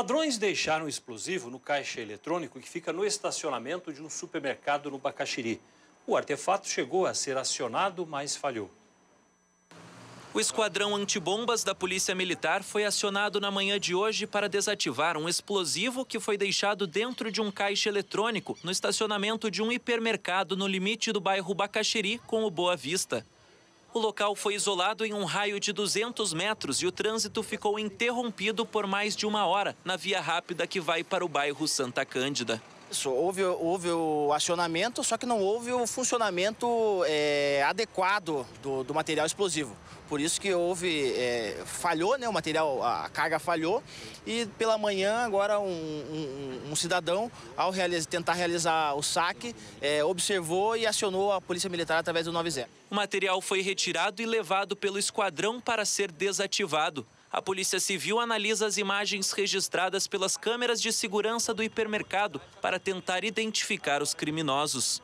Ladrões deixaram explosivo no caixa eletrônico que fica no estacionamento de um supermercado no Bacaxiri. O artefato chegou a ser acionado, mas falhou. O esquadrão antibombas da Polícia Militar foi acionado na manhã de hoje para desativar um explosivo que foi deixado dentro de um caixa eletrônico no estacionamento de um hipermercado no limite do bairro Bacaxiri com o Boa Vista. O local foi isolado em um raio de 200 metros e o trânsito ficou interrompido por mais de uma hora na via rápida que vai para o bairro Santa Cândida. Isso, houve, houve o acionamento, só que não houve o funcionamento é, adequado do, do, material explosivo. Por isso que houve, é, falhou, né, o material, a carga falhou. E pela manhã, agora, um, um, um cidadão, ao realiza, tentar realizar o saque, é, observou e acionou a Polícia Militar através do 90. O material foi retirado e levado pelo esquadrão para ser desativado. A Polícia Civil analisa as imagens registradas pelas câmeras de segurança do hipermercado para tentar identificar os criminosos.